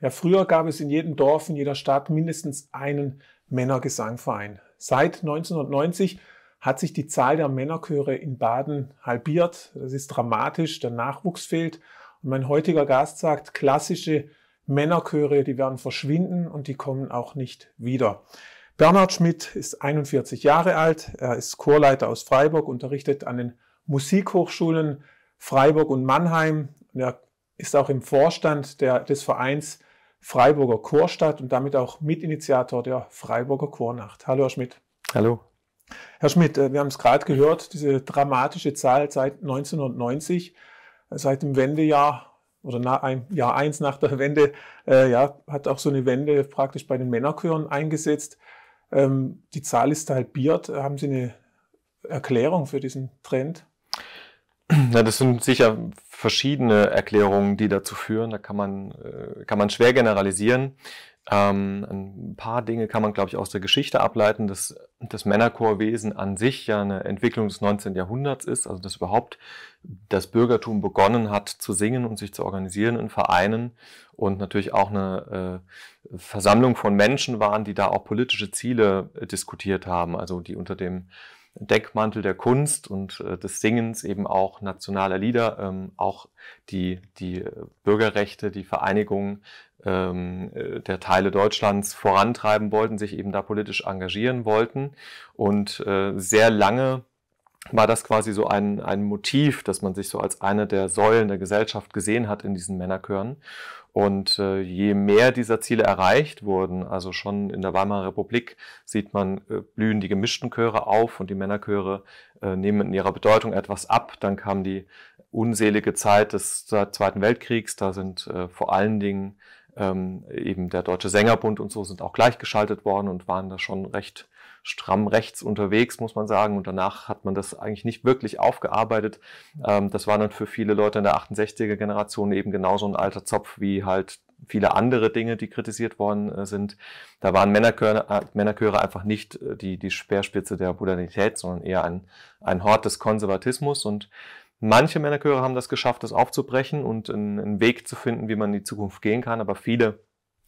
Ja, früher gab es in jedem Dorf, in jeder Stadt mindestens einen Männergesangverein. Seit 1990 hat sich die Zahl der Männerchöre in Baden halbiert. Das ist dramatisch, der Nachwuchs fehlt. Und mein heutiger Gast sagt, klassische Männerchöre, die werden verschwinden und die kommen auch nicht wieder. Bernhard Schmidt ist 41 Jahre alt, er ist Chorleiter aus Freiburg, unterrichtet an den Musikhochschulen Freiburg und Mannheim. er ist auch im Vorstand der, des Vereins Freiburger Chorstadt und damit auch Mitinitiator der Freiburger Chornacht. Hallo, Herr Schmidt. Hallo. Herr Schmidt, äh, wir haben es gerade gehört, diese dramatische Zahl seit 1990, äh, seit dem Wendejahr oder nach ein, Jahr eins nach der Wende, äh, ja, hat auch so eine Wende praktisch bei den Männerchören eingesetzt. Ähm, die Zahl ist halbiert. Haben Sie eine Erklärung für diesen Trend? Na, das sind sicher verschiedene Erklärungen, die dazu führen. Da kann man, äh, kann man schwer generalisieren. Ähm, ein paar Dinge kann man, glaube ich, aus der Geschichte ableiten, dass das Männerchorwesen an sich ja eine Entwicklung des 19. Jahrhunderts ist, also dass überhaupt das Bürgertum begonnen hat zu singen und sich zu organisieren in Vereinen und natürlich auch eine äh, Versammlung von Menschen waren, die da auch politische Ziele äh, diskutiert haben, also die unter dem Deckmantel der Kunst und äh, des Singens eben auch nationaler Lieder, ähm, auch die, die Bürgerrechte, die Vereinigung ähm, äh, der Teile Deutschlands vorantreiben wollten, sich eben da politisch engagieren wollten und äh, sehr lange war das quasi so ein, ein Motiv, dass man sich so als eine der Säulen der Gesellschaft gesehen hat in diesen Männerchören. Und äh, je mehr dieser Ziele erreicht wurden, also schon in der Weimarer Republik sieht man, äh, blühen die gemischten Chöre auf und die Männerchöre äh, nehmen in ihrer Bedeutung etwas ab. Dann kam die unselige Zeit des Zweiten Weltkriegs, da sind äh, vor allen Dingen ähm, eben der Deutsche Sängerbund und so sind auch gleichgeschaltet worden und waren da schon recht stramm rechts unterwegs, muss man sagen. Und danach hat man das eigentlich nicht wirklich aufgearbeitet. Ähm, das war dann für viele Leute in der 68er Generation eben genauso ein alter Zopf wie halt viele andere Dinge, die kritisiert worden äh, sind. Da waren Männerchöre, äh, Männerchöre einfach nicht äh, die, die Speerspitze der Modernität, sondern eher ein, ein Hort des Konservatismus und Manche Männerchöre haben das geschafft, das aufzubrechen und einen Weg zu finden, wie man in die Zukunft gehen kann, aber viele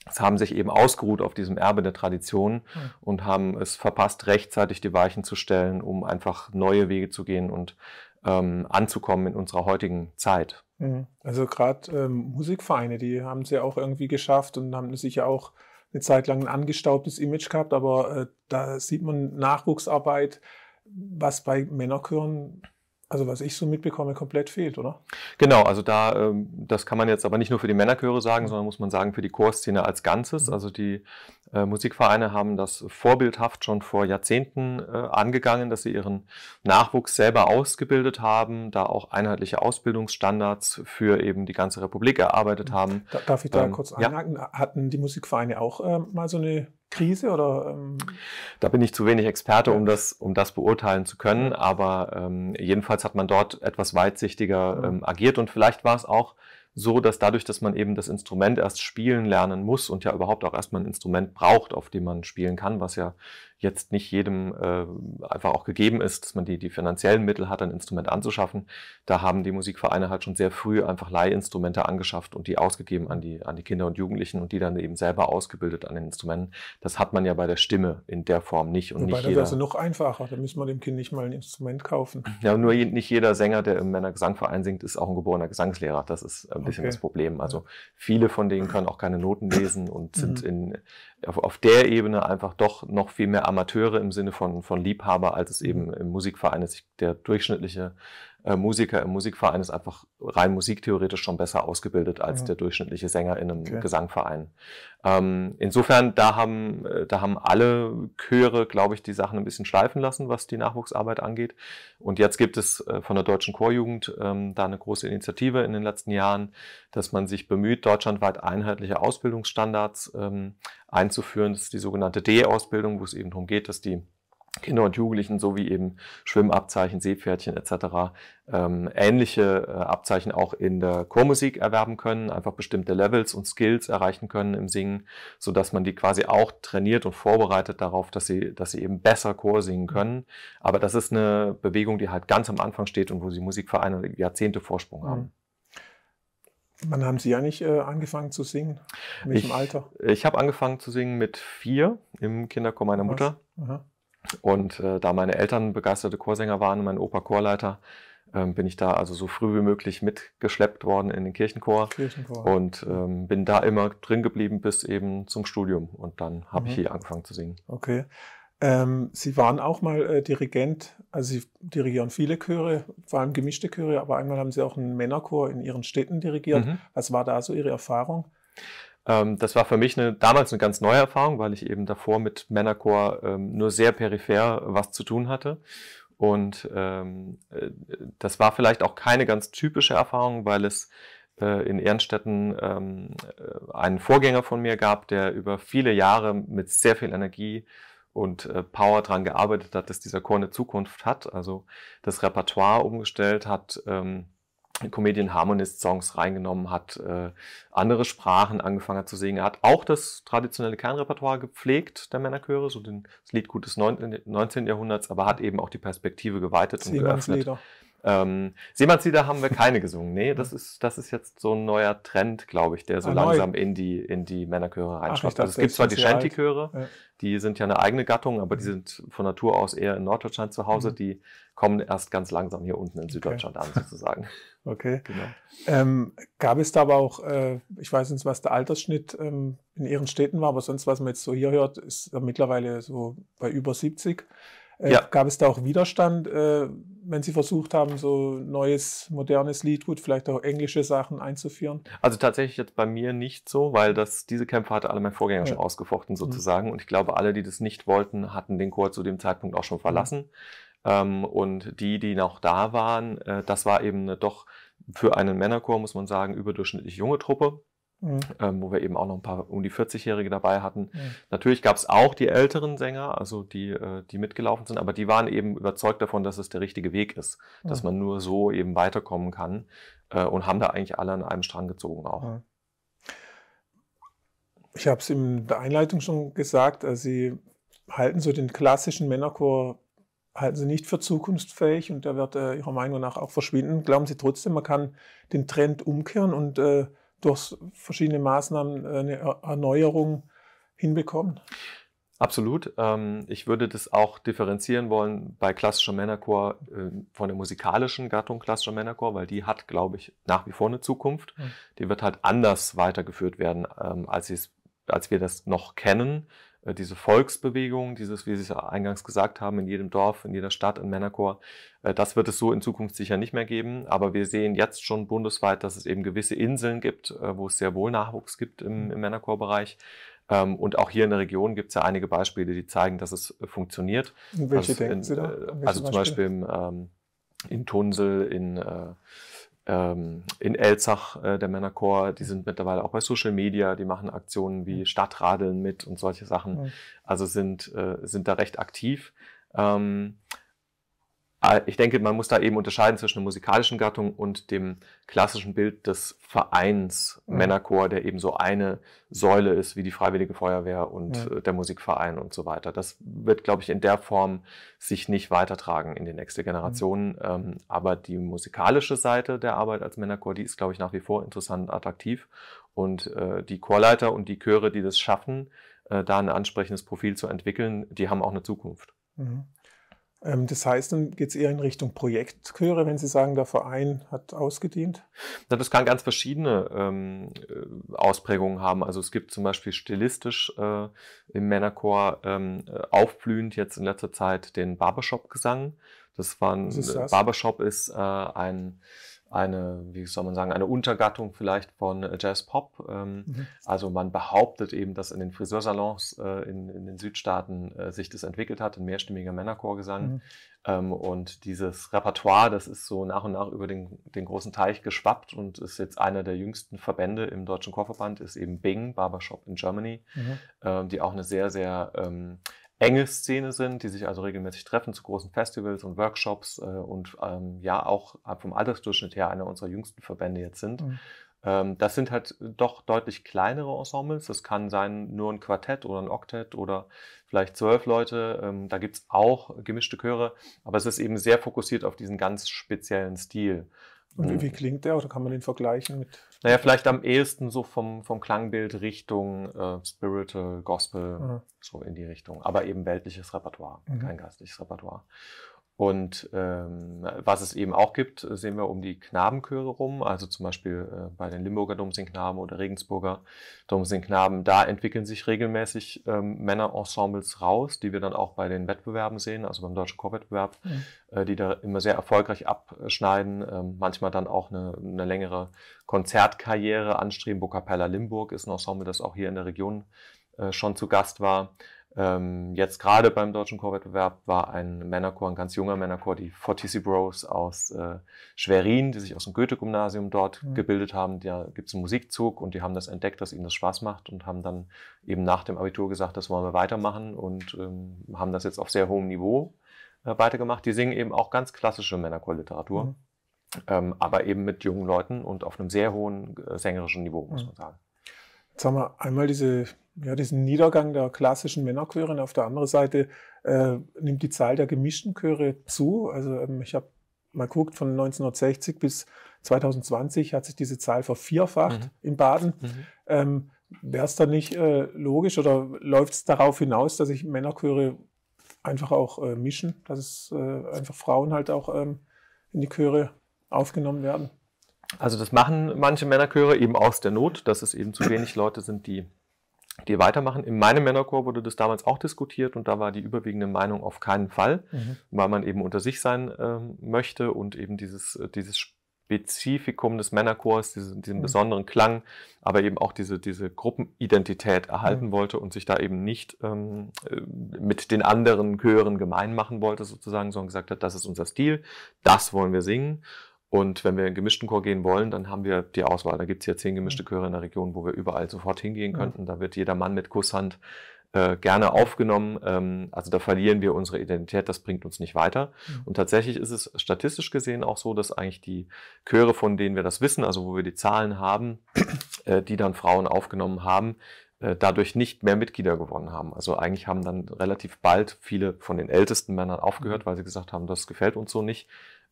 es haben sich eben ausgeruht auf diesem Erbe der Tradition mhm. und haben es verpasst, rechtzeitig die Weichen zu stellen, um einfach neue Wege zu gehen und ähm, anzukommen in unserer heutigen Zeit. Mhm. Also gerade ähm, Musikvereine, die haben es ja auch irgendwie geschafft und haben sich ja auch eine Zeit lang ein angestaubtes Image gehabt, aber äh, da sieht man Nachwuchsarbeit, was bei Männerchören also was ich so mitbekomme, komplett fehlt, oder? Genau, also da, ähm, das kann man jetzt aber nicht nur für die Männerchöre sagen, sondern muss man sagen für die Chorszene als Ganzes. Mhm. Also die äh, Musikvereine haben das vorbildhaft schon vor Jahrzehnten äh, angegangen, dass sie ihren Nachwuchs selber ausgebildet haben, da auch einheitliche Ausbildungsstandards für eben die ganze Republik erarbeitet mhm. haben. Darf ich da ähm, kurz ja? Hatten die Musikvereine auch ähm, mal so eine Krise oder? Ähm da bin ich zu wenig Experte, um das, um das beurteilen zu können. Aber ähm, jedenfalls hat man dort etwas weitsichtiger ähm, agiert und vielleicht war es auch so, dass dadurch, dass man eben das Instrument erst spielen lernen muss und ja überhaupt auch erstmal ein Instrument braucht, auf dem man spielen kann, was ja jetzt nicht jedem äh, einfach auch gegeben ist, dass man die, die finanziellen Mittel hat, ein Instrument anzuschaffen. Da haben die Musikvereine halt schon sehr früh einfach Leihinstrumente angeschafft und die ausgegeben an die, an die Kinder und Jugendlichen und die dann eben selber ausgebildet an den Instrumenten. Das hat man ja bei der Stimme in der Form nicht. Und Wobei nicht das jeder, ist noch einfacher, da müssen wir dem Kind nicht mal ein Instrument kaufen. Ja, nur je, nicht jeder Sänger, der im Männergesangverein singt, ist auch ein geborener Gesangslehrer. Das ist ein bisschen okay. das Problem. Also viele von denen können auch keine Noten lesen und sind mhm. in, auf, auf der Ebene einfach doch noch viel mehr Amateure im Sinne von, von Liebhaber, als es eben im Musikverein ist. Der durchschnittliche äh, Musiker im Musikverein ist einfach rein musiktheoretisch schon besser ausgebildet als mhm. der durchschnittliche Sänger in einem okay. Gesangverein. Ähm, insofern, da haben, äh, da haben alle Chöre, glaube ich, die Sachen ein bisschen schleifen lassen, was die Nachwuchsarbeit angeht. Und jetzt gibt es äh, von der Deutschen Chorjugend ähm, da eine große Initiative in den letzten Jahren, dass man sich bemüht, deutschlandweit einheitliche Ausbildungsstandards ähm, einzuführen. Das ist die sogenannte D-Ausbildung, wo es eben darum geht, dass die Kinder und Jugendlichen so wie eben Schwimmabzeichen, Seepferdchen etc. Ähm, ähnliche äh, Abzeichen auch in der Chormusik erwerben können, einfach bestimmte Levels und Skills erreichen können im Singen, sodass man die quasi auch trainiert und vorbereitet darauf, dass sie, dass sie eben besser Chor singen können. Aber das ist eine Bewegung, die halt ganz am Anfang steht und wo sie Musikvereine Jahrzehnte Vorsprung haben. Mhm. Wann haben Sie ja nicht äh, angefangen zu singen? In welchem ich, Alter? Ich habe angefangen zu singen mit vier im Kinderchor meiner Mutter. Aha. Und äh, da meine Eltern begeisterte Chorsänger waren und mein Opa Chorleiter, ähm, bin ich da also so früh wie möglich mitgeschleppt worden in den Kirchenchor, Kirchenchor. und ähm, bin da immer drin geblieben bis eben zum Studium. Und dann habe mhm. ich hier angefangen zu singen. Okay. Ähm, Sie waren auch mal äh, Dirigent, also Sie dirigieren viele Chöre, vor allem gemischte Chöre, aber einmal haben Sie auch einen Männerchor in Ihren Städten dirigiert. Mhm. Was war da so Ihre Erfahrung? Ähm, das war für mich eine, damals eine ganz neue Erfahrung, weil ich eben davor mit Männerchor ähm, nur sehr peripher was zu tun hatte. Und ähm, äh, das war vielleicht auch keine ganz typische Erfahrung, weil es äh, in Ehrenstetten ähm, äh, einen Vorgänger von mir gab, der über viele Jahre mit sehr viel Energie und äh, Power dran gearbeitet hat, dass dieser Chor eine Zukunft hat, also das Repertoire umgestellt hat. Ähm, Comedian Harmonist Songs reingenommen hat, äh, andere Sprachen angefangen zu singen. Er hat auch das traditionelle Kernrepertoire gepflegt der Männerchöre, so den, das Liedgut des 19. Jahrhunderts, aber hat eben auch die Perspektive geweitet das und geöffnet. Leder. Ähm, Seemannslieder haben wir keine gesungen. Nee, das ist, das ist jetzt so ein neuer Trend, glaube ich, der so ah, langsam in die, in die Männerchöre reinschreibt. Also es gibt zwar die Shanty-Chöre, ja. die sind ja eine eigene Gattung, aber die mhm. sind von Natur aus eher in Norddeutschland zu Hause. Mhm. Die kommen erst ganz langsam hier unten in Süddeutschland okay. an, sozusagen. Okay. Genau. Ähm, gab es da aber auch, äh, ich weiß nicht, was der Altersschnitt ähm, in Ihren Städten war, aber sonst, was man jetzt so hier hört, ist mittlerweile so bei über 70. Äh, ja. Gab es da auch Widerstand, äh, wenn Sie versucht haben, so neues, modernes Liedgut, vielleicht auch englische Sachen einzuführen? Also tatsächlich jetzt bei mir nicht so, weil das, diese Kämpfe hatte alle mein Vorgänger ja. schon ausgefochten mhm. sozusagen. Mhm. Und ich glaube, alle, die das nicht wollten, hatten den Chor zu dem Zeitpunkt auch schon mhm. verlassen. Mhm. Ähm, und die, die noch da waren, äh, das war eben eine doch für einen Männerchor, muss man sagen, überdurchschnittlich junge Truppe. Mhm. Ähm, wo wir eben auch noch ein paar um die 40-Jährige dabei hatten. Mhm. Natürlich gab es auch die älteren Sänger, also die, äh, die mitgelaufen sind, aber die waren eben überzeugt davon, dass es der richtige Weg ist, mhm. dass man nur so eben weiterkommen kann äh, und haben da eigentlich alle an einem Strang gezogen auch. Ich habe es in der Einleitung schon gesagt, also Sie halten so den klassischen Männerchor halten Sie nicht für zukunftsfähig und der wird äh, Ihrer Meinung nach auch verschwinden. Glauben Sie trotzdem, man kann den Trend umkehren und äh, durch verschiedene Maßnahmen eine Erneuerung hinbekommen? Absolut. Ähm, ich würde das auch differenzieren wollen bei klassischer Männerchor ähm, von der musikalischen Gattung klassischer Männerchor, weil die hat, glaube ich, nach wie vor eine Zukunft. Mhm. Die wird halt anders weitergeführt werden, ähm, als, als wir das noch kennen. Äh, diese Volksbewegung, dieses, wie Sie es eingangs gesagt haben, in jedem Dorf, in jeder Stadt, im Männerchor, äh, das wird es so in Zukunft sicher nicht mehr geben. Aber wir sehen jetzt schon bundesweit, dass es eben gewisse Inseln gibt, äh, wo es sehr wohl Nachwuchs gibt im, mhm. im Männerchorbereich. Ähm, und auch hier in der Region gibt es ja einige Beispiele, die zeigen, dass es funktioniert. Welche also denken in, Sie da? also zum Beispiel, Beispiel in, ähm, in Tunsel, in ähm, in Elzach, äh, der Männerchor, die sind mittlerweile auch bei Social Media, die machen Aktionen wie mhm. Stadtradeln mit und solche Sachen. Also sind, äh, sind da recht aktiv. Ähm, Ah, ich denke, man muss da eben unterscheiden zwischen der musikalischen Gattung und dem klassischen Bild des Vereins mhm. Männerchor, der eben so eine Säule ist wie die Freiwillige Feuerwehr und mhm. der Musikverein und so weiter. Das wird, glaube ich, in der Form sich nicht weitertragen in die nächste Generation. Mhm. aber die musikalische Seite der Arbeit als Männerchor, die ist, glaube ich, nach wie vor interessant und attraktiv. Und äh, die Chorleiter und die Chöre, die das schaffen, äh, da ein ansprechendes Profil zu entwickeln, die haben auch eine Zukunft. Mhm. Ähm, das heißt, dann geht es eher in Richtung Projektchöre, wenn Sie sagen, der Verein hat ausgedient? Na, das kann ganz verschiedene ähm, äh, Ausprägungen haben. Also es gibt zum Beispiel stilistisch äh, im Männerchor ähm, äh, aufblühend jetzt in letzter Zeit den Barbershop-Gesang. Das war ein, ist das? Barbershop ist äh, ein eine, wie soll man sagen, eine Untergattung vielleicht von äh, Jazz Pop. Ähm, mhm. Also man behauptet eben, dass in den Friseursalons äh, in, in, den Südstaaten äh, sich das entwickelt hat, ein mehrstimmiger Männerchorgesang. Mhm. Ähm, und dieses Repertoire, das ist so nach und nach über den, den großen Teich geschwappt und ist jetzt einer der jüngsten Verbände im Deutschen Chorverband, ist eben Bing, Barbershop in Germany, mhm. ähm, die auch eine sehr, sehr ähm, enge Szene sind, die sich also regelmäßig treffen zu großen Festivals und Workshops äh, und ähm, ja auch vom Altersdurchschnitt her einer unserer jüngsten Verbände jetzt sind. Mhm. Ähm, das sind halt doch deutlich kleinere Ensembles. Das kann sein nur ein Quartett oder ein Oktett oder vielleicht zwölf Leute. Ähm, da gibt es auch gemischte Chöre, aber es ist eben sehr fokussiert auf diesen ganz speziellen Stil. Und mhm. wie klingt der oder kann man den vergleichen mit? Naja, vielleicht am ehesten so vom, vom Klangbild Richtung äh, Spiritual, Gospel, mhm. so in die Richtung. Aber eben weltliches Repertoire, mhm. kein geistliches Repertoire. Und ähm, was es eben auch gibt, sehen wir um die Knabenchöre rum, also zum Beispiel äh, bei den Limburger Domsingknaben oder Regensburger Domsingknaben. Da entwickeln sich regelmäßig ähm, Männerensembles raus, die wir dann auch bei den Wettbewerben sehen, also beim deutschen Chorwettbewerb, mhm. äh, die da immer sehr erfolgreich abschneiden, äh, manchmal dann auch eine, eine längere Konzertkarriere anstreben. Bocapella Limburg ist ein Ensemble, das auch hier in der Region äh, schon zu Gast war. Ähm, jetzt gerade beim deutschen Chorwettbewerb war ein Männerchor, ein ganz junger Männerchor, die Fortissi Bros aus äh, Schwerin, die sich aus dem Goethe-Gymnasium dort mhm. gebildet haben. Da gibt es einen Musikzug und die haben das entdeckt, dass ihnen das Spaß macht und haben dann eben nach dem Abitur gesagt, das wollen wir weitermachen und ähm, haben das jetzt auf sehr hohem Niveau äh, weitergemacht. Die singen eben auch ganz klassische Männerchorliteratur. Mhm. Ähm, aber eben mit jungen Leuten und auf einem sehr hohen äh, sängerischen Niveau, muss mhm. man sagen. Jetzt haben wir einmal diese ja, diesen Niedergang der klassischen Männerchöre und auf der anderen Seite äh, nimmt die Zahl der gemischten Chöre zu. Also ähm, ich habe mal geguckt, von 1960 bis 2020 hat sich diese Zahl vervierfacht mhm. in Baden. Mhm. Ähm, Wäre es dann nicht äh, logisch oder läuft es darauf hinaus, dass sich Männerchöre einfach auch äh, mischen, dass es äh, einfach Frauen halt auch ähm, in die Chöre aufgenommen werden? Also das machen manche Männerchöre eben aus der Not, dass es eben zu wenig Leute sind, die die weitermachen. In meinem Männerchor wurde das damals auch diskutiert und da war die überwiegende Meinung auf keinen Fall, mhm. weil man eben unter sich sein ähm, möchte und eben dieses, äh, dieses Spezifikum des Männerchors, diesen, diesen mhm. besonderen Klang, aber eben auch diese, diese Gruppenidentität erhalten mhm. wollte und sich da eben nicht ähm, äh, mit den anderen Chören gemein machen wollte, sozusagen, sondern gesagt hat, das ist unser Stil, das wollen wir singen. Und wenn wir in gemischten Chor gehen wollen, dann haben wir die Auswahl. Da gibt es ja zehn mhm. gemischte Chöre in der Region, wo wir überall sofort hingehen mhm. könnten. Da wird jeder Mann mit Kusshand äh, gerne aufgenommen. Ähm, also da verlieren wir unsere Identität, das bringt uns nicht weiter. Mhm. Und tatsächlich ist es statistisch gesehen auch so, dass eigentlich die Chöre, von denen wir das wissen, also wo wir die Zahlen haben, äh, die dann Frauen aufgenommen haben, äh, dadurch nicht mehr Mitglieder gewonnen haben. Also eigentlich haben dann relativ bald viele von den ältesten Männern aufgehört, weil sie gesagt haben, das gefällt uns so nicht.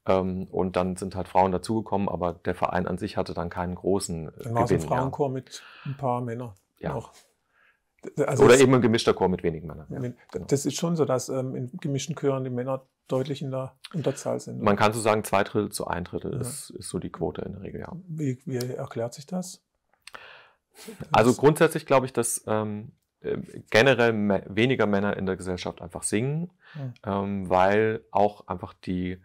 Ähm, und dann sind halt Frauen dazugekommen, aber der Verein an sich hatte dann keinen großen dann äh, Gewinn. Ein Frauenchor ja. mit ein paar Männern. Ja. Noch. Also Oder eben ein gemischter Chor mit wenigen Männern. Ja. Genau. Das ist schon so, dass ähm, in gemischten Chören die Männer deutlich in der Unterzahl sind. Oder? Man kann so sagen, zwei Drittel zu ein Drittel ja. ist, ist, so die Quote in der Regel, ja. Wie, wie erklärt sich das? das also grundsätzlich glaube ich, dass ähm, ähm generell weniger Männer in der Gesellschaft einfach singen, ja. Hm. ähm, weil auch einfach die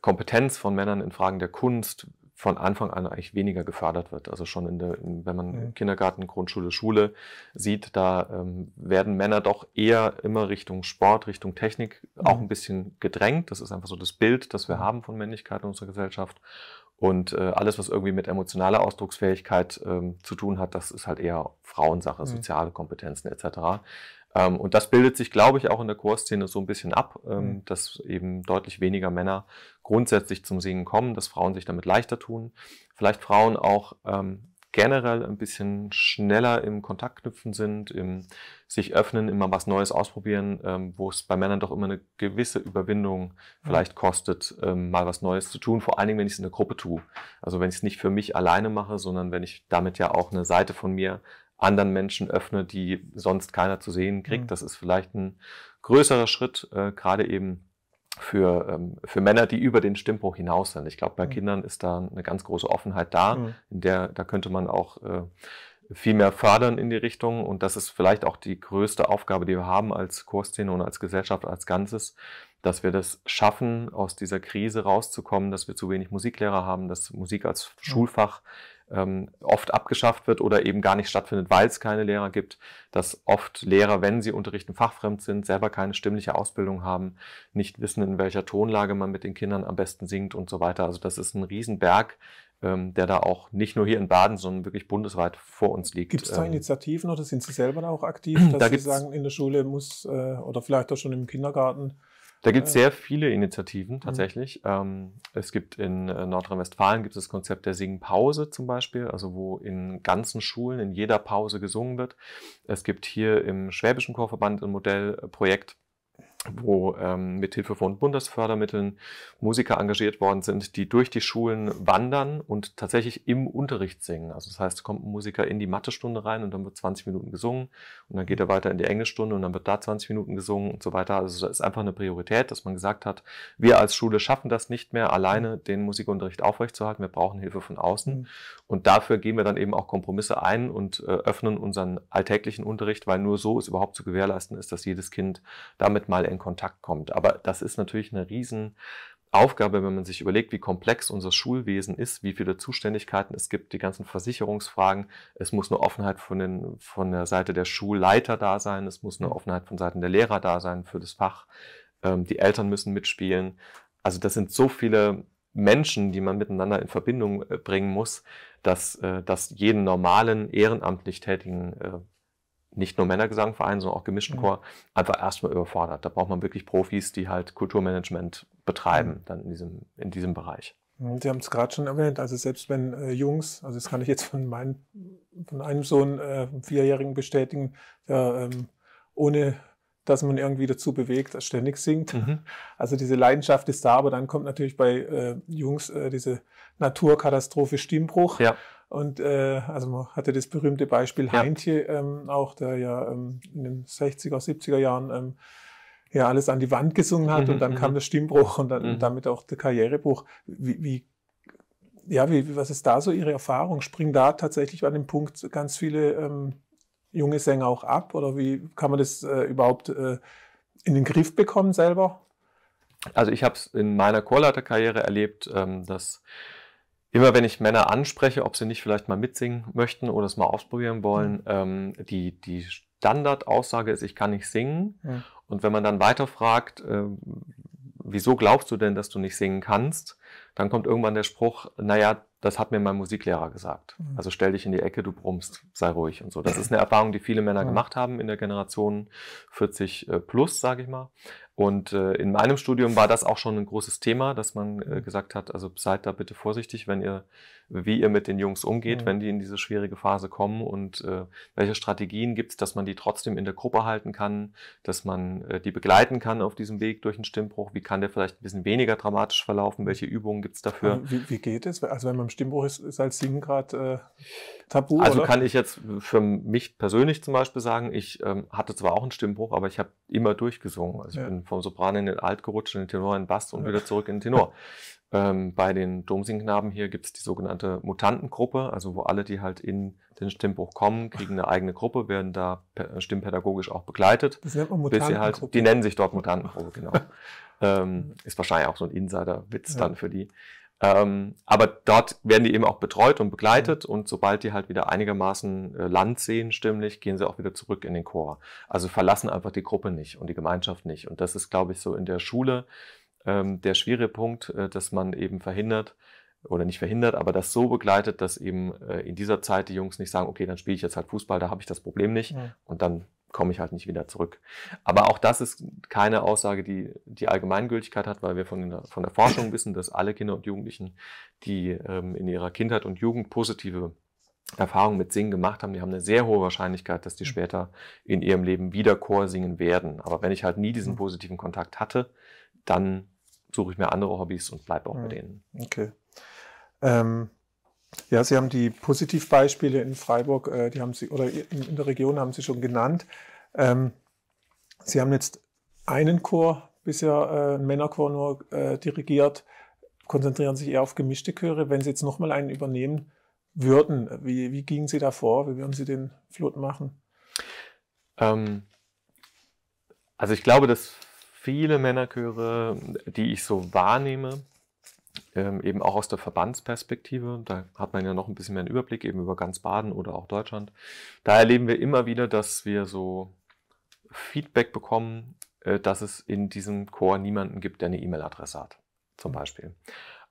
Kompetenz von Männern in Fragen der Kunst von Anfang an eigentlich weniger gefördert wird. Also schon in der, in, wenn man mhm. Kindergarten, Grundschule, Schule sieht, da ähm, werden Männer doch eher immer Richtung Sport, Richtung Technik mhm. auch ein bisschen gedrängt. Das ist einfach so das Bild, das wir mhm. haben von Männlichkeit in unserer Gesellschaft. Und äh, alles, was irgendwie mit emotionaler Ausdrucksfähigkeit ähm, zu tun hat, das ist halt eher Frauensache, mhm. soziale Kompetenzen etc. Ähm, und das bildet sich, glaube ich, auch in der Chorszene so ein bisschen ab, ähm, mhm. dass eben deutlich weniger Männer grundsätzlich zum Singen kommen, dass Frauen sich damit leichter tun. Vielleicht Frauen auch ähm, generell ein bisschen schneller im Kontakt knüpfen sind, im sich öffnen, immer was Neues ausprobieren, ähm, wo es bei Männern doch immer eine gewisse Überwindung mhm. vielleicht kostet, ähm, mal was Neues zu tun, vor allen Dingen, wenn ich es in der Gruppe tue. Also wenn ich es nicht für mich alleine mache, sondern wenn ich damit ja auch eine Seite von mir anderen Menschen öffne, die sonst keiner zu sehen kriegt. Mhm. Das ist vielleicht ein größerer Schritt, äh, gerade eben für, ähm, für Männer, die über den Stimmbruch hinaus sind. Ich glaube, bei mhm. Kindern ist da eine ganz große Offenheit da, mhm. in der da könnte man auch äh, viel mehr fördern in die Richtung. Und das ist vielleicht auch die größte Aufgabe, die wir haben als Kurszene und als Gesellschaft als Ganzes, dass wir das schaffen, aus dieser Krise rauszukommen, dass wir zu wenig Musiklehrer haben, dass Musik als mhm. Schulfach ähm, oft abgeschafft wird oder eben gar nicht stattfindet, weil es keine Lehrer gibt, dass oft Lehrer, wenn sie unterrichten, fachfremd sind, selber keine stimmliche Ausbildung haben, nicht wissen, in welcher Tonlage man mit den Kindern am besten singt und so weiter. Also das ist ein Riesenberg, ähm, der da auch nicht nur hier in Baden, sondern wirklich bundesweit vor uns liegt. Gibt es da ähm, Initiativen oder sind Sie selber da auch aktiv, dass da Sie sagen, in der Schule muss äh, oder vielleicht auch schon im Kindergarten da gibt es oh. sehr viele Initiativen mhm. tatsächlich. Mhm. es gibt in äh, Nordrhein-Westfalen gibt es das Konzept der Singpause zum Beispiel, also wo in ganzen Schulen in jeder Pause gesungen wird. Es gibt hier im Schwäbischen Chorverband ein Modellprojekt wo ähm, mit Hilfe von Bundesfördermitteln Musiker engagiert worden sind, die durch die Schulen wandern und tatsächlich im Unterricht singen. Also das heißt, kommt ein Musiker in die Mathestunde rein und dann wird 20 Minuten gesungen und dann geht er weiter in die Englischstunde und dann wird da 20 Minuten gesungen und so weiter. Also das ist einfach eine Priorität, dass man gesagt hat, wir als Schule schaffen das nicht mehr, alleine den Musikunterricht aufrechtzuerhalten. Wir brauchen Hilfe von außen. Mhm. Und dafür gehen wir dann eben auch Kompromisse ein und äh, öffnen unseren alltäglichen Unterricht, weil nur so es überhaupt zu gewährleisten ist, dass jedes Kind damit mal in Kontakt kommt. Aber das ist natürlich eine Riesenaufgabe, wenn man sich überlegt, wie komplex unser Schulwesen ist, wie viele Zuständigkeiten es gibt, die ganzen Versicherungsfragen. Es muss eine Offenheit von, den, von der Seite der Schulleiter da sein. Es muss eine mhm. Offenheit von Seiten der Lehrer da sein für das Fach. Ähm, die Eltern müssen mitspielen. Also das sind so viele Menschen, die man miteinander in Verbindung äh, bringen muss, dass äh, das jeden normalen ehrenamtlich Tätigen äh, nicht nur Männergesangverein, sondern auch gemischten mhm. Chor, einfach erstmal überfordert. Da braucht man wirklich Profis, die halt Kulturmanagement betreiben, dann in diesem, in diesem Bereich. Sie haben es gerade schon erwähnt, also selbst wenn äh, Jungs, also das kann ich jetzt von meinem, von einem Sohn, äh, Vierjährigen bestätigen, der ähm, ohne dass man irgendwie dazu bewegt, ständig singt. Mhm. Also diese Leidenschaft ist da, aber dann kommt natürlich bei äh, Jungs äh, diese Naturkatastrophe Stimmbruch. Ja. Und äh, also man hatte das berühmte Beispiel ja. Heintje ähm, auch, der ja ähm, in den 60er, 70er Jahren ähm, ja alles an die Wand gesungen hat mhm, und dann mhm. kam der Stimmbruch und dann, mhm. damit auch der Karrierebruch. Wie, wie ja, wie, was ist da so Ihre Erfahrung? Springen da tatsächlich an dem Punkt ganz viele ähm, junge Sänger auch ab oder wie kann man das äh, überhaupt äh, in den Griff bekommen selber? Also ich habe es in meiner Chorleiterkarriere erlebt, ähm, dass immer wenn ich Männer anspreche, ob sie nicht vielleicht mal mitsingen möchten oder es mal ausprobieren wollen, mhm. ähm, die, die Standardaussage ist, ich kann nicht singen. Ja. Und wenn man dann weiterfragt, äh, wieso glaubst du denn, dass du nicht singen kannst, dann kommt irgendwann der Spruch, naja, das hat mir mein Musiklehrer gesagt. Mhm. Also stell dich in die Ecke, du brummst, sei ruhig und so. Das ist eine Erfahrung, die viele Männer gemacht haben in der Generation 40 äh, plus, sage ich mal. Und äh, in meinem Studium war das auch schon ein großes Thema, dass man äh, gesagt hat, also seid da bitte vorsichtig, wenn ihr, wie ihr mit den Jungs umgeht, mhm. wenn die in diese schwierige Phase kommen und welche Strategien gibt es, dass man die trotzdem in der Gruppe halten kann, dass man die begleiten kann auf diesem Weg durch einen Stimmbruch, wie kann der vielleicht ein bisschen weniger dramatisch verlaufen, welche Übungen gibt es dafür. Wie, wie geht es? Also wenn man beim Stimmbuch ist, ist Salzingen halt gerade äh, tabu. Also oder? kann ich jetzt für mich persönlich zum Beispiel sagen, ich ähm, hatte zwar auch einen Stimmbruch, aber ich habe immer durchgesungen. Also ich ja. bin vom Sopran in den Alt gerutscht, in den Tenor in den Bass und ja. wieder zurück in den Tenor. Ähm, bei den Domsingknaben hier gibt es die sogenannte Mutantengruppe, also wo alle, die halt in den Stimmbruch kommen, kriegen eine eigene Gruppe, werden da stimmpädagogisch auch begleitet. Das nennt man halt- Mutantengruppe. Halt, die nennen sich dort Mutantengruppe, genau. ähm, ist wahrscheinlich auch so ein Insider-Witz ja. dann für die. Ähm, aber dort werden die eben auch betreut und begleitet und sobald die halt wieder einigermaßen äh, Land sehen, stimmlich, gehen sie auch wieder zurück in den Chor. Also verlassen einfach die Gruppe nicht und die Gemeinschaft nicht. Und das ist, glaube ich, so in der Schule ähm, der schwierige Punkt, äh, dass man eben verhindert oder nicht verhindert, aber das so begleitet, dass eben äh, in dieser Zeit die Jungs nicht sagen, okay, dann spiele ich jetzt halt Fußball, da habe ich das Problem nicht ja. und dann komme ich halt nicht wieder zurück. Aber auch das ist keine Aussage, die die Allgemeingültigkeit hat, weil wir von der, von der Forschung wissen, dass alle Kinder und Jugendlichen, die ähm, in ihrer Kindheit und Jugend positive Erfahrungen mit Singen gemacht haben, die haben eine sehr hohe Wahrscheinlichkeit, dass die mhm. später in ihrem Leben wieder Chor singen werden. Aber wenn ich halt nie diesen mhm. positiven Kontakt hatte, dann suche ich mir andere Hobbys und bleibe auch bei mhm. denen. Okay. Ähm, ja, Sie haben die Positivbeispiele in Freiburg, äh, die haben Sie, oder in, der Region haben Sie schon genannt. Ähm, Sie haben jetzt einen Chor bisher, äh, einen Männerchor nur äh, dirigiert, konzentrieren sich eher auf gemischte Chöre. Wenn Sie jetzt nochmal einen übernehmen würden, wie, wie gingen Sie da vor? Wie würden Sie den Flut machen? Ähm, also ich glaube, dass viele Männerchöre, die ich so wahrnehme, ähm, eben auch aus der Verbandsperspektive. Da hat man ja noch ein bisschen mehr einen Überblick eben über ganz Baden oder auch Deutschland. Da erleben wir immer wieder, dass wir so Feedback bekommen, äh, dass es in diesem Chor niemanden gibt, der eine E-Mail-Adresse hat, zum Beispiel.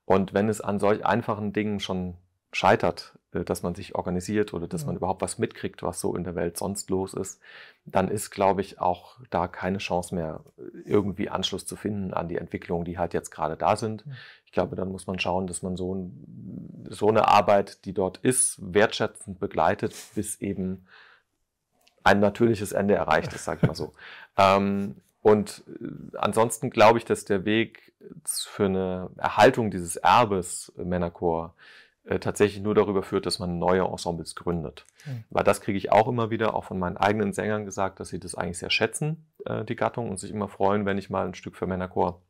Und wenn es an solch einfachen Dingen schon scheitert, äh, dass man sich organisiert oder dass man überhaupt was mitkriegt, was so in der Welt sonst los ist, dann ist, glaube ich, auch da keine Chance mehr, äh, irgendwie Anschluss zu finden an die Entwicklungen, die halt jetzt gerade da sind. Ich glaube, dann muss man schauen, dass man so, ein, so eine Arbeit, die dort ist, wertschätzend begleitet, bis eben ein natürliches Ende erreicht ist, sage ich mal so. ähm, und äh, ansonsten glaube ich, dass der Weg für eine Erhaltung dieses Erbes Männerchor äh, tatsächlich nur darüber führt, dass man neue Ensembles gründet. Mhm. Weil das kriege ich auch immer wieder, auch von meinen eigenen Sängern gesagt, dass sie das eigentlich sehr schätzen, äh, die Gattung, und sich immer freuen, wenn ich mal ein Stück für Männerchor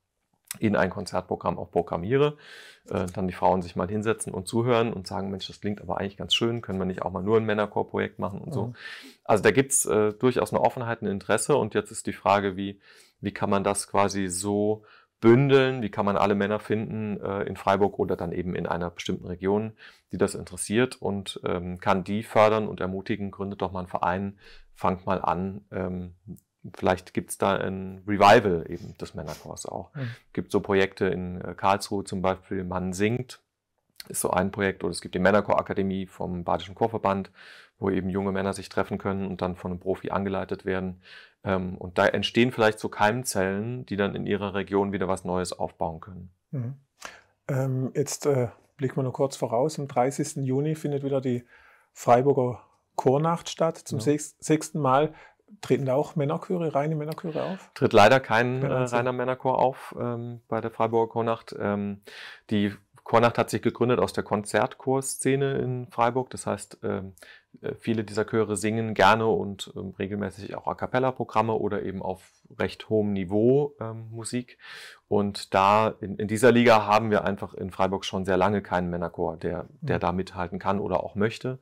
in ein Konzertprogramm auch programmiere. Äh, dann die Frauen sich mal hinsetzen und zuhören und sagen, Mensch, das klingt aber eigentlich ganz schön, können wir nicht auch mal nur ein Männerchor-Projekt machen und mhm. so. Hm. Also da gibt's äh, durchaus eine Offenheit, ein Interesse und jetzt ist die Frage, wie, wie kann man das quasi so bündeln, wie kann man alle Männer finden äh, in Freiburg oder dann eben in einer bestimmten Region, die das interessiert und ähm, kann die fördern und ermutigen, gründet doch mal einen Verein, fangt mal an. Ähm, vielleicht gibt es da ein Revival eben des Männerchors auch. Mhm. gibt so Projekte in äh, Karlsruhe zum Beispiel, Mann singt, ist so ein Projekt, oder es gibt die Männerchorakademie vom Badischen Chorverband, wo eben junge Männer sich treffen können und dann von einem Profi angeleitet werden. Ähm, und da entstehen vielleicht so Keimzellen, die dann in ihrer Region wieder was Neues aufbauen können. Mhm. Ähm, jetzt äh, blicken wir nur kurz voraus. Am 30. Juni findet wieder die Freiburger Chornacht statt. Zum ja. Genau. sechs, sechsten Mal treten da auch Männerchöre, reine Männerchöre auf? Tritt leider kein äh, reiner Männerchor auf ähm, bei der Freiburger Chornacht. Ähm, die Chornacht hat sich gegründet aus der Konzertchorszene in Freiburg. Das heißt, ähm, äh, viele dieser Chöre singen gerne und ähm, regelmäßig auch A cappella-Programme oder eben auf recht hohem Niveau ähm, Musik. Und da in, in, dieser Liga haben wir einfach in Freiburg schon sehr lange keinen Männerchor, der, der mhm. da mithalten kann oder auch möchte.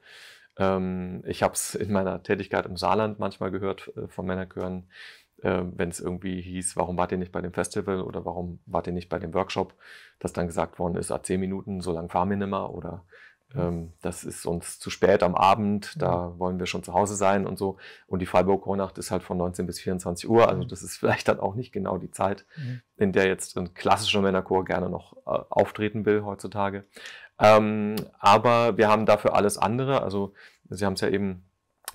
Ähm, ich habe es in meiner Tätigkeit im Saarland manchmal gehört äh, von Männerchören, äh, wenn es irgendwie hieß, warum wart ihr nicht bei dem Festival oder warum wart ihr nicht bei dem Workshop, dass dann gesagt worden ist, ah, zehn Minuten, so lang fahren wir nimmer oder Mhm. Ähm, das ist uns zu spät am Abend, mhm. da wollen wir schon zu Hause sein und so. Und die Freiburg Hornacht ist halt von 19 bis 24 Uhr, also mhm. das ist vielleicht dann auch nicht genau die Zeit, in der jetzt ein klassischer Männerchor gerne noch äh, auftreten will heutzutage. Ähm, aber wir haben dafür alles andere, also Sie haben es ja eben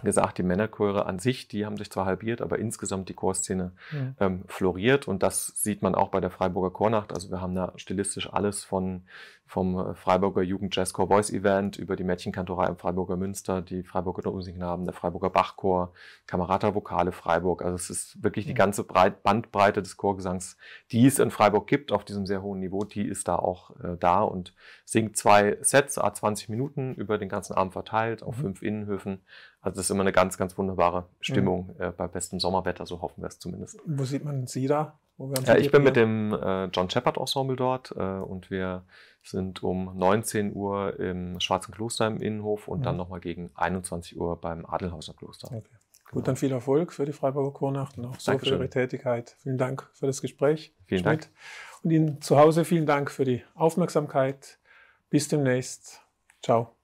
gesagt, die Männerchöre an sich, die haben sich zwar halbiert, aber insgesamt die Chorszene ja. ähm, floriert und das sieht man auch bei der Freiburger Chornacht. Also wir haben da stilistisch alles von vom äh, Freiburger Jugend Jazz Jazzcore Voice Event über die Mädchenkantorei im Freiburger Münster, die Freiburger Domsingnamen, der Freiburger Bachchor, Kamerata Vokale Freiburg. Also es ist wirklich die ganze Breit Bandbreite des Chorgesangs, die es in Freiburg gibt, auf diesem sehr hohen Niveau, die ist da auch äh, da und singt zwei Sets, a 20 Minuten, über den ganzen Abend verteilt, auf mhm. fünf Innenhöfen. Also das ist immer eine ganz, ganz wunderbare Stimmung mhm. äh, bei bestem Sommerwetter, so hoffen wir es zumindest. Wo sieht man Sie da? ja, äh, ich bin hier? mit dem äh, John Shepard Ensemble dort äh, und wir sind um 19 Uhr im Schwarzen Kloster im Innenhof und mhm. dann nochmal gegen 21 Uhr beim Adelhauser Kloster. Okay. Gut, genau. dann viel Erfolg für die Freiburger Chornacht und auch so Dankeschön. für Ihre Tätigkeit. Vielen Dank für das Gespräch. Vielen Schmidt. Dank. Und Ihnen zu Hause vielen Dank für die Aufmerksamkeit. Bis demnächst. Ciao.